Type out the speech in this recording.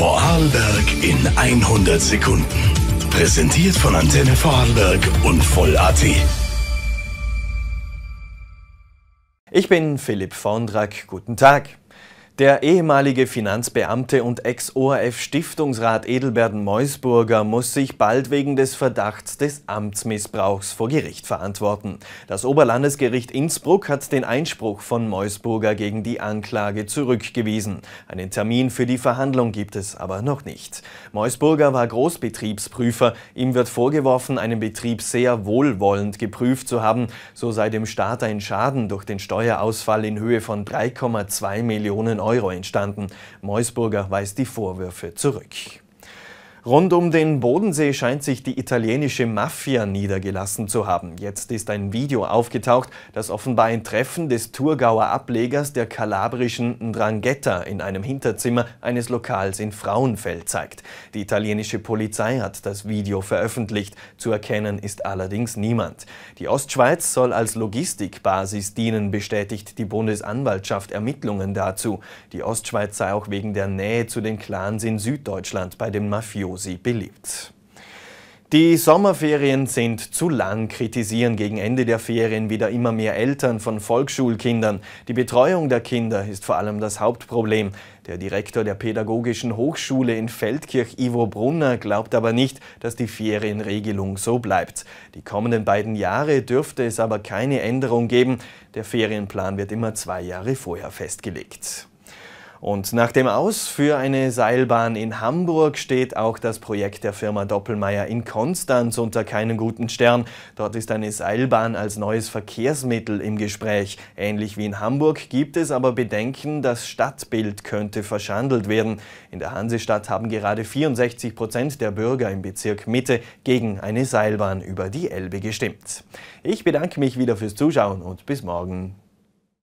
Vorarlberg in 100 Sekunden. Präsentiert von Antenne Vorarlberg und Voll.at. Ich bin Philipp von Drack. Guten Tag. Der ehemalige Finanzbeamte und Ex-ORF-Stiftungsrat Edelbert Meusburger muss sich bald wegen des Verdachts des Amtsmissbrauchs vor Gericht verantworten. Das Oberlandesgericht Innsbruck hat den Einspruch von Meusburger gegen die Anklage zurückgewiesen. Einen Termin für die Verhandlung gibt es aber noch nicht. Meusburger war Großbetriebsprüfer. Ihm wird vorgeworfen, einen Betrieb sehr wohlwollend geprüft zu haben. So sei dem Staat ein Schaden durch den Steuerausfall in Höhe von 3,2 Millionen Euro Euro entstanden. Meusburger weist die Vorwürfe zurück. Rund um den Bodensee scheint sich die italienische Mafia niedergelassen zu haben. Jetzt ist ein Video aufgetaucht, das offenbar ein Treffen des Thurgauer Ablegers der kalabrischen Ndrangheta in einem Hinterzimmer eines Lokals in Frauenfeld zeigt. Die italienische Polizei hat das Video veröffentlicht, zu erkennen ist allerdings niemand. Die Ostschweiz soll als Logistikbasis dienen, bestätigt die Bundesanwaltschaft Ermittlungen dazu. Die Ostschweiz sei auch wegen der Nähe zu den Clans in Süddeutschland bei den Mafiosi Josi beliebt. Die Sommerferien sind zu lang, kritisieren gegen Ende der Ferien wieder immer mehr Eltern von Volksschulkindern. Die Betreuung der Kinder ist vor allem das Hauptproblem. Der Direktor der Pädagogischen Hochschule in Feldkirch, Ivo Brunner, glaubt aber nicht, dass die Ferienregelung so bleibt. Die kommenden beiden Jahre dürfte es aber keine Änderung geben. Der Ferienplan wird immer zwei Jahre vorher festgelegt. Und nach dem Aus für eine Seilbahn in Hamburg steht auch das Projekt der Firma Doppelmayr in Konstanz unter keinen guten Stern. Dort ist eine Seilbahn als neues Verkehrsmittel im Gespräch. Ähnlich wie in Hamburg gibt es aber Bedenken, das Stadtbild könnte verschandelt werden. In der Hansestadt haben gerade 64 Prozent der Bürger im Bezirk Mitte gegen eine Seilbahn über die Elbe gestimmt. Ich bedanke mich wieder fürs Zuschauen und bis morgen.